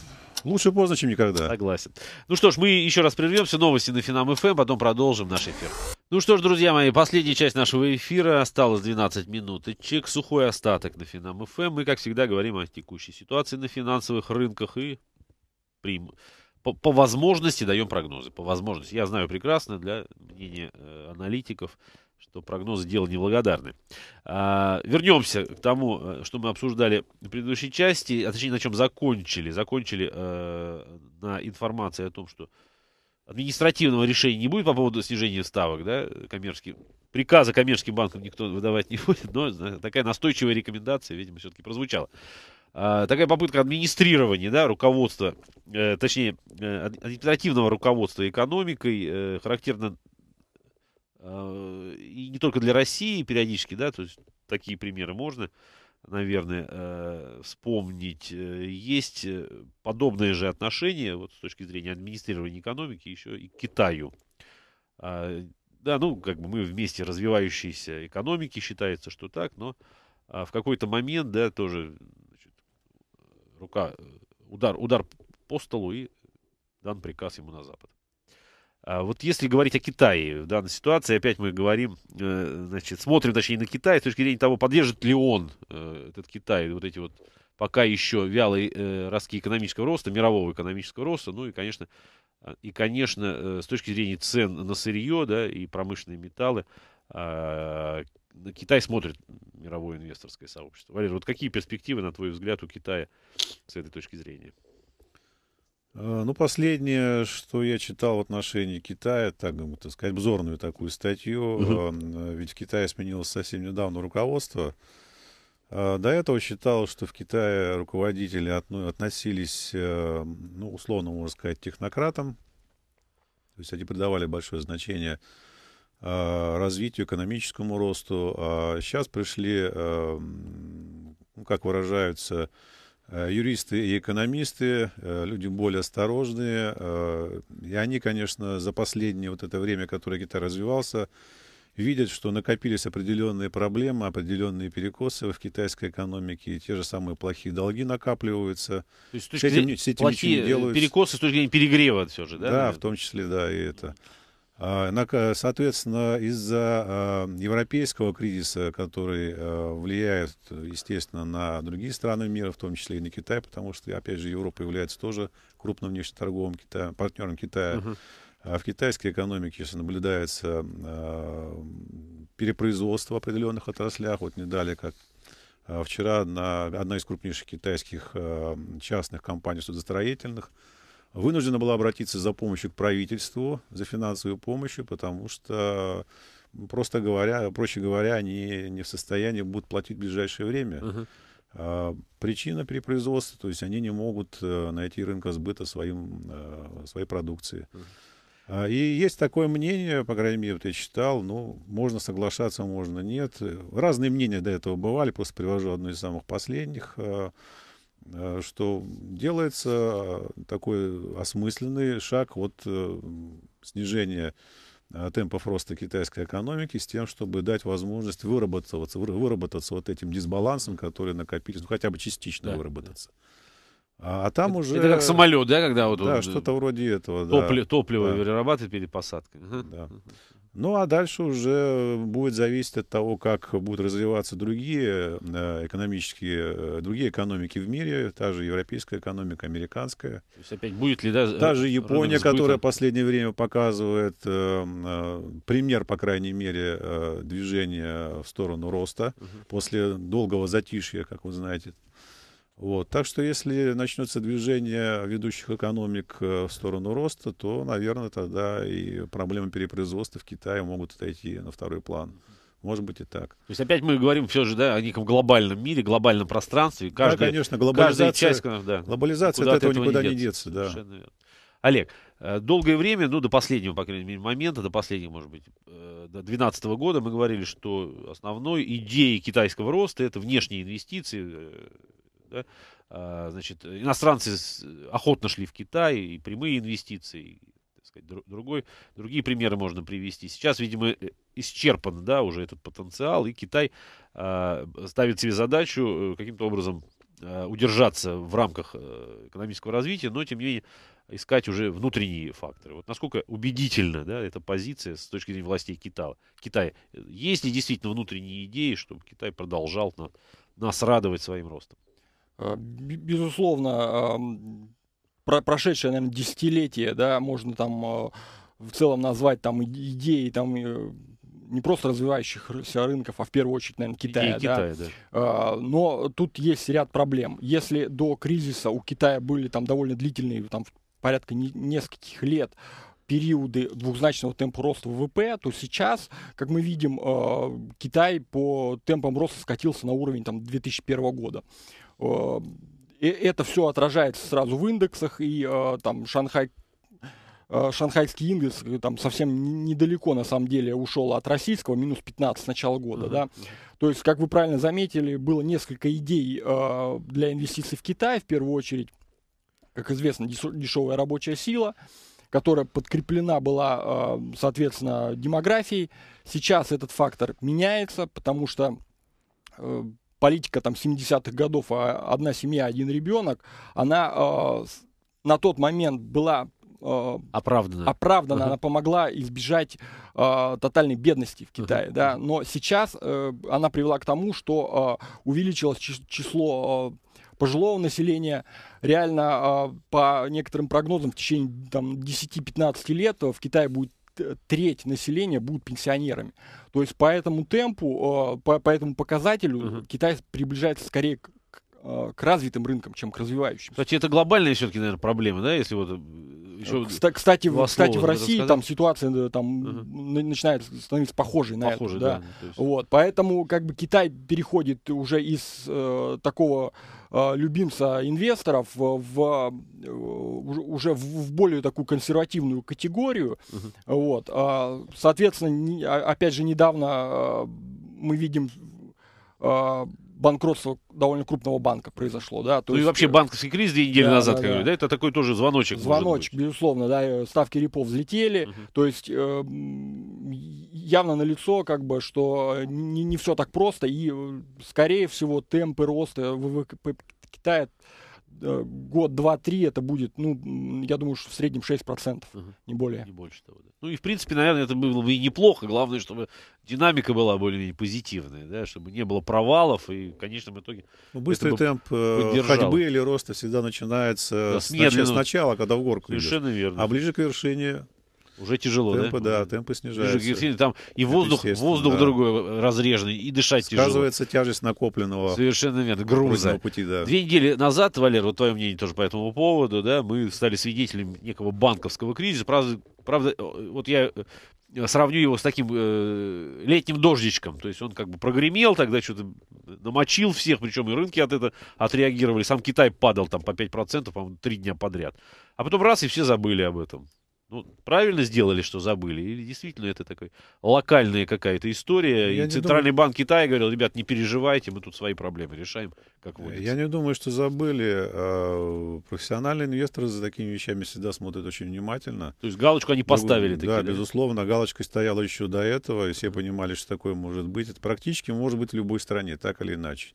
лучше поздно, чем никогда. Согласен. Ну что ж, мы еще раз прервемся, новости на Финам ФМ, эм, потом продолжим наш эфир. Ну что ж, друзья мои, последняя часть нашего эфира. Осталось 12 Чек Сухой остаток на Финам ФМ. Эм. Мы, как всегда, говорим о текущей ситуации на финансовых рынках и преим... по, по возможности даем прогнозы. По возможности. Я знаю прекрасно для мнения э, аналитиков, что прогнозы дело неблагодарны. А, вернемся к тому, э, что мы обсуждали в предыдущей части, а точнее на чем закончили. Закончили э, на информации о том, что административного решения не будет по поводу снижения ставок, да, коммерческим. Приказа коммерческим банкам никто выдавать не будет, но такая настойчивая рекомендация, видимо, все-таки прозвучала. А, такая попытка администрирования, да, руководства, э, точнее, э, административного руководства экономикой, э, характерно а, и не только для России периодически, да, то есть такие примеры можно, наверное, вспомнить. Есть подобные же отношения, вот с точки зрения администрирования экономики, еще и к Китаю. А, да, ну, как бы мы вместе развивающиеся экономики, считается, что так, но в какой-то момент, да, тоже рука, э, удар, удар по столу и дан приказ ему на Запад. А вот если говорить о Китае в данной ситуации, опять мы говорим, э, значит, смотрим, точнее, на Китай с точки зрения того, поддержит ли он э, этот Китай, вот эти вот пока еще вялые ростки экономического роста, мирового экономического роста, ну и, конечно, и, конечно, с точки зрения цен на сырье, да, и промышленные металлы, а, на Китай смотрит мировое инвесторское сообщество. Валерий, вот какие перспективы, на твой взгляд, у Китая с этой точки зрения? А, ну, последнее, что я читал в отношении Китая, так, так сказать, обзорную такую статью, угу. ведь в Китае сменилось совсем недавно руководство. А, до этого считал, что в Китае руководители относились, э, ну, условно можно сказать, технократам. То есть они придавали большое значение а, развитию, экономическому росту. А сейчас пришли, эм, ну, как выражаются э, юристы и экономисты, э, люди более осторожные. Э, и они, конечно, за последнее вот это время, которое Китай развивался, видят, что накопились определенные проблемы, определенные перекосы в китайской экономике, и те же самые плохие долги накапливаются. То есть, с, этим, с этим плохие перекосы с точки зрения перегрева все же, да? Да, в том числе, да, и это. А, соответственно, из-за а, европейского кризиса, который а, влияет, естественно, на другие страны мира, в том числе и на Китай, потому что, опять же, Европа является тоже крупным внешнеторговым Китаем, партнером Китая. А в китайской экономике наблюдается перепроизводство в определенных отраслях. Вот не далее, как вчера на одна из крупнейших китайских частных компаний судостроительных – вынуждена была обратиться за помощью к правительству, за финансовую помощь, потому что, просто говоря, проще говоря, они не в состоянии будут платить в ближайшее время. Угу. А, причина перепроизводства, то есть они не могут э, найти рынка сбыта своим, э, своей продукции. А, и есть такое мнение, по крайней мере, вот я читал, ну, можно соглашаться, можно нет. Разные мнения до этого бывали, просто привожу одно из самых последних. Э, Э, что делается э, такой осмысленный шаг от э, снижения темпов роста китайской экономики с тем, чтобы дать возможность выработаться, выработаться вот этим дисбалансом, который накопились, ну, хотя бы частично да, выработаться. А, а там это, уже... Это как самолет, да, когда вот... Да, что-то вроде этого, топлив, да. Топливо да. перерабатывает перед посадкой. Да. Ну а дальше уже будет зависеть от того, как будут развиваться другие э, экономические, э, другие экономики в мире, та же европейская экономика, американская. То есть опять будет ли, да? Э, та же Япония, которая в последнее время показывает эм, пример, по крайней мере, движения в сторону роста угу. после долгого затишья, как вы знаете, вот. Так что если начнется движение ведущих экономик э, в сторону роста, то, наверное, тогда и проблемы перепроизводства в Китае могут отойти на второй план. Может быть и так. То есть опять мы говорим все же да, о неком глобальном мире, глобальном пространстве. Каждая, да, конечно, глобализация, Каждая часть, э, да, глобализация от этого, этого никуда не деться. Не деться да. Олег, э, долгое время, ну, до последнего, по крайней мере, момента, до последнего, может быть, до 2012 года мы говорили, что основной идеей китайского роста это внешние инвестиции, да? А, значит, иностранцы охотно шли в Китай, и прямые инвестиции, и, так сказать, другой, другие примеры можно привести. Сейчас, видимо, э, исчерпан да, уже этот потенциал, и Китай а, ставит себе задачу э, каким-то образом а, удержаться в рамках э, экономического развития, но, тем не менее, искать уже внутренние факторы. Вот насколько убедительна да, эта позиция с точки зрения властей Китая. Китая. Есть ли действительно внутренние идеи, чтобы Китай продолжал нас радовать своим ростом? Э, безусловно, про прошедшее, наверное, десятилетие, да, можно там а, в целом назвать там идеи там э, не просто развивающихся рынков, а в первую очередь, наверное, Китая. И да? Китая да. А, но тут есть ряд проблем. Если до кризиса у Китая были там довольно длительные, там порядка нескольких лет, периоды двухзначного темпа роста ВВП, то сейчас, как мы видим, а, Китай по темпам роста скатился на уровень там, 2001 года это все отражается сразу в индексах, и а, там Шанхай а, шанхайский индекс э, там совсем недалеко на самом деле ушел от российского, минус 15 с начала года, uh да. То есть, как вы правильно заметили, было несколько идей э, для инвестиций в Китай, в первую очередь, как известно, дешевая рабочая сила, которая подкреплена была, э, соответственно, демографией. Сейчас этот фактор меняется, потому что э, политика там 70-х годов а «одна семья, один ребенок», она э, на тот момент была э, оправдана. Оправдана, uh-huh. она помогла избежать э, тотальной бедности в Китае, uh-huh. да. Но сейчас э, она привела к тому, что э, увеличилось число э, пожилого населения. Реально, э, по некоторым прогнозам, в течение там, 10-15 лет в Китае будет Э, треть населения будут пенсионерами. То есть по этому темпу, э, по, по этому показателю угу. Китай приближается скорее к э, к развитым рынкам, чем к развивающимся. Кстати, это глобальная все-таки, наверное, проблема, да, если вот еще э, кстати, кстати, кстати в России рассказать? там ситуация э, там угу. начинает становиться похожей на Похоже, это. Да. Да, есть... вот, поэтому как бы Китай переходит уже из э, такого э, любимца инвесторов в, э, уже в, в более такую консервативную категорию. Угу. Вот, э, соответственно, не, а, опять же недавно э, мы видим э, банкротство довольно крупного банка произошло, да. То ну есть, и вообще э, банковский кризис две недели да, назад, да, как да. Говорю, да, это такой тоже звоночек. Звоночек, безусловно, да, э, ставки репо взлетели, угу. то есть э, явно на лицо, как бы, что э, не, не все так просто, и, скорее всего, темпы роста ВВП Китая Э, год, два, три это будет, ну, я думаю, что в среднем 6%, угу. не более. Не больше того, да. Ну и, в принципе, наверное, это было бы и неплохо. Главное, чтобы динамика была более-менее позитивная, да, чтобы не было провалов и в конечном итоге... Ну, быстрый темп э, поддержало. ходьбы или роста всегда начинается да, с, ну, с начала, когда в горку Совершенно идешь. верно. А ближе к вершине уже тяжело, темпы, да? да, темпы снижаются. Там и воздух, воздух да. другой разреженный, и дышать Сказывается тяжело. тяжесть накопленного. Совершенно верно, груза. Пути, да. Две недели назад, Валер, вот твое мнение тоже по этому поводу, да, мы стали свидетелями некого банковского кризиса. Правда, правда э, вот я э, сравню его с таким э, летним дождичком. То есть он как бы прогремел тогда, что-то намочил всех, причем и рынки от этого отреагировали. Сам Китай падал там по 5%, по-моему, три дня подряд. А потом раз, и все забыли об этом. Ну, правильно сделали, что забыли? Или действительно это такая локальная какая-то история? Я и Центральный думаю... банк Китая говорил, ребят, не переживайте, мы тут свои проблемы решаем, как э, водится. Я не думаю, что забыли. А, профессиональные инвесторы за такими вещами всегда смотрят очень внимательно. То есть галочку они поставили? Другу... Такие, да, безусловно, галочка стояла еще до этого, и все понимали, что такое может быть. Это практически может быть в любой стране, так или иначе.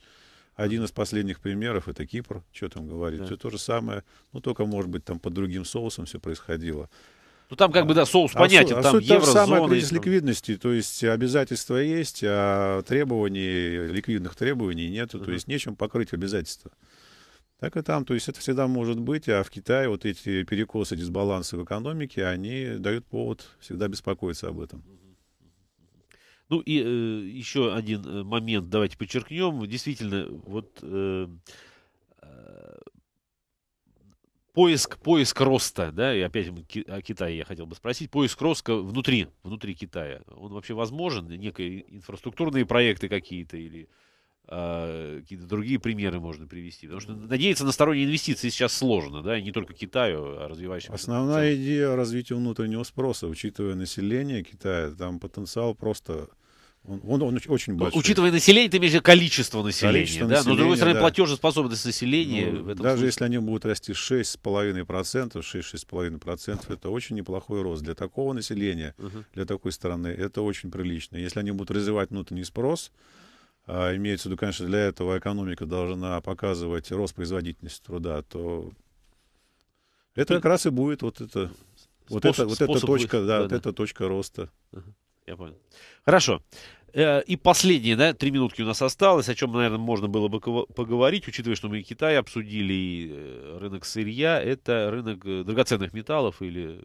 Один из последних примеров это Кипр, что там говорит. Да. Все то же самое, ну только, может быть, там под другим соусом все происходило. Ну там как бы, да, а соус понятен, а, там а суть еврозона. Там самая кризис ликвидности, то есть обязательства есть, а требований, ликвидных требований нет, угу. то есть нечем покрыть обязательства. Так и там, то есть это всегда может быть, а в Китае вот эти перекосы, дисбалансы в экономике, они дают повод всегда беспокоиться об этом. Ну и э, еще один э, момент давайте подчеркнем. Действительно, вот э, поиск, поиск роста, да, и опять о Китае я хотел бы спросить, поиск роста внутри, внутри Китая, он вообще возможен? Некие инфраструктурные проекты какие-то или э, какие-то другие примеры можно привести? Потому что надеяться на сторонние инвестиции сейчас сложно, да, и не только Китаю, а развивающимся. Основная идея развития внутреннего спроса, учитывая население Китая, там потенциал просто он, он, он очень большой. Учитывая население, ты имеешь количество населения, количество да? Населения, Но, с другой стороны, да. платежеспособность населения... Ну, в этом даже смысле... если они будут расти 6,5%, 6-6,5%, это очень неплохой рост. Для такого населения, uh-huh. для такой страны, это очень прилично. Если они будут развивать внутренний спрос, а, имеется в виду, конечно, для этого экономика должна показывать рост производительности труда, то это ну, как раз и будет вот это... вот, это, вот эта точка, да, да, вот да. эта точка роста. Uh-huh. Я понял. Хорошо. Э, и последнее, да, три минутки у нас осталось, о чем, наверное, можно было бы поговорить, учитывая, что мы и Китай обсудили, и э, рынок сырья, это рынок э, драгоценных металлов, или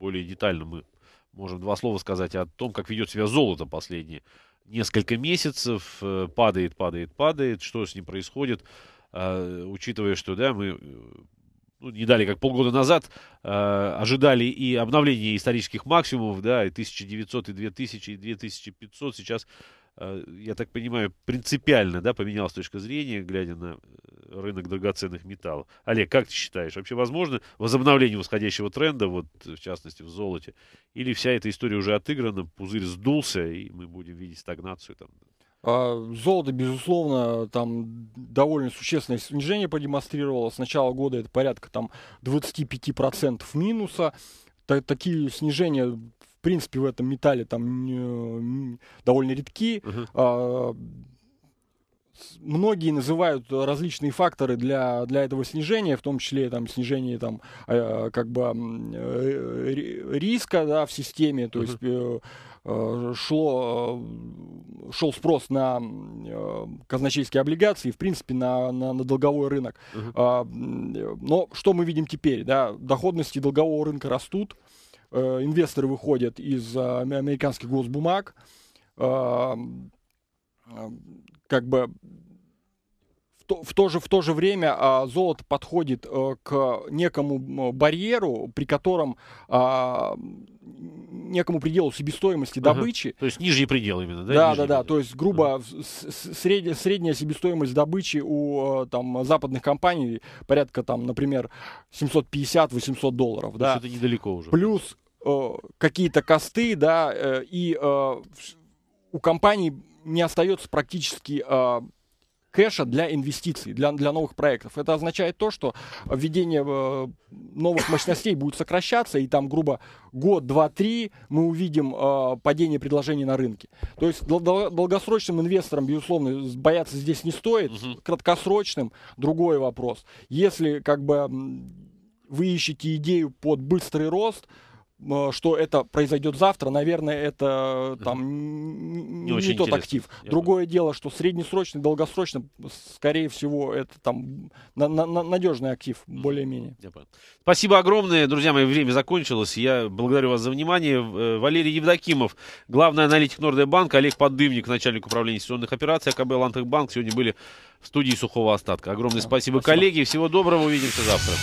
более детально мы можем два слова сказать о том, как ведет себя золото последние несколько месяцев, падает, падает, падает, что с ним происходит, учитывая, что, да, мы ну, не дали, как полгода назад, э, ожидали и обновления исторических максимумов, да, и 1900, и 2000, и 2500. Сейчас, э, я так понимаю, принципиально, да, поменялась точка зрения, глядя на э, рынок драгоценных металлов. Олег, как ты считаешь, вообще возможно возобновление восходящего тренда, вот, в частности, в золоте? Или вся эта история уже отыграна, пузырь сдулся, и мы будем видеть стагнацию там а, золото, безусловно, там довольно существенное снижение продемонстрировало. С начала года это порядка там 25% минуса. Такие снижения, в принципе, в этом металле там довольно редки. Uh-huh многие называют различные факторы для, для этого снижения, в том числе там, снижение там, э, как бы, э, риска да, в системе, то uh-huh. есть э, Э, шло, э, шел спрос на э, казначейские облигации, в принципе, на, на, на долговой рынок. Uh-huh. Но что мы видим теперь? Да? Доходности долгового рынка растут, инвесторы выходят из американских госбумаг, как бы в, то же, в то же время а, золото подходит а, к некому барьеру, при котором а, некому пределу себестоимости ага. добычи. То есть нижние предел именно, да? Да, да, да. То есть, грубо, ага. средняя, средняя себестоимость добычи у э, там, западных компаний порядка, там, например, 750-800 долларов. То да. это недалеко уже. Плюс э, какие-то косты, да, э, и э, у компаний не остается практически э, кэша для инвестиций, для, для новых проектов. Это означает то, что введение э, новых мощностей будет сокращаться, и там, грубо, год, два, три мы увидим э, падение предложений на рынке. То есть дол- дол- долгосрочным инвесторам, безусловно, бояться здесь не стоит. Угу. Краткосрочным другой вопрос. Если как бы вы ищете идею под быстрый рост, Э, что это произойдет завтра, наверное, это э, там не, не тот актив. Другое Я дело, что среднесрочно, долгосрочно, скорее всего, это там на на на надежный актив, более-менее. Спасибо огромное, друзья мои, время закончилось. Я благодарю вас за внимание. Э, Валерий Евдокимов, главный аналитик Нордебанка, Олег Поддымник, начальник управления инвестиционных операций АКБ Лантехбанк. Сегодня были в студии Сухого Остатка. Огромное да, спасибо, спасибо, коллеги. Всего доброго. Увидимся завтра.